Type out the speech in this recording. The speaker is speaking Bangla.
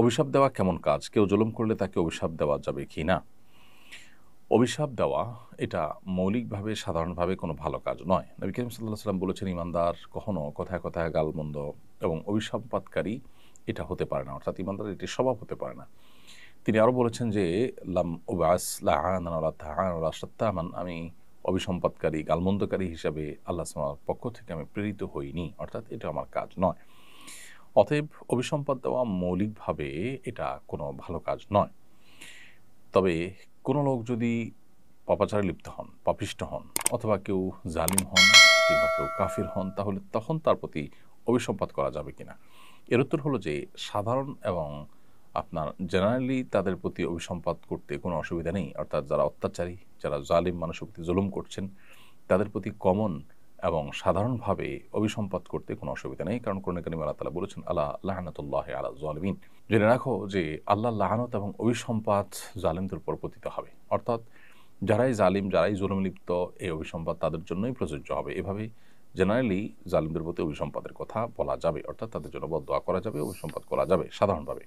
অভিশাপ দেওয়া কেমন কাজ কেউ জুলুম করলে তাকে অভিশাপ দেওয়া যাবে কি না অভিশাপ দেওয়া এটা মৌলিকভাবে সাধারণভাবে কোনো ভালো কাজ নয় নবী করিম সাল্লাহ সাল্লাম বলেছেন ইমানদার কখনও কথায় কথায় গালমন্দ এবং অভিশাপপাতকারী এটা হতে পারে না অর্থাৎ ইমানদার এটি স্বভাব হতে পারে না তিনি আরও বলেছেন যে লাম ওবাস আমি অভিসম্পাদকারী গালমন্দকারী হিসাবে আল্লাহ পক্ষ থেকে আমি প্রেরিত হইনি অর্থাৎ এটা আমার কাজ নয় অতএব অভিসম্পদ দেওয়া মৌলিকভাবে এটা কোনো ভালো কাজ নয় তবে কোনো লোক যদি পাপাচারে লিপ্ত হন পাপিষ্ট হন অথবা কেউ জালিম হন কিংবা কেউ কাফির হন তাহলে তখন তার প্রতি অভিসম্পাদ করা যাবে কিনা এর উত্তর হলো যে সাধারণ এবং আপনার জেনারেলি তাদের প্রতি অভিসম্পাদ করতে কোনো অসুবিধা নেই অর্থাৎ যারা অত্যাচারী যারা জালিম মানুষের প্রতি জুলুম করছেন তাদের প্রতি কমন এবং সাধারণভাবে অভিসম্পাদ করতে কোনো অসুবিধা নেই কারণ কোরআন করিম আল্লাহ তালা বলেছেন আল্লাহ লাহানতুল্লাহ আলা জালমিন জেনে রাখো যে আল্লাহ লাহানত এবং অভিসম্পাদ জালিমদের উপর পতিত হবে অর্থাৎ যারাই জালিম যারাই জুলুমলিপ্ত এই অভিসম্পাদ তাদের জন্যই প্রযোজ্য হবে এভাবে জেনারেলি জালিমদের প্রতি অভিসম্পাদের কথা বলা যাবে অর্থাৎ তাদের জন্য দোয়া করা যাবে অভিসম্পাদ করা যাবে সাধারণভাবে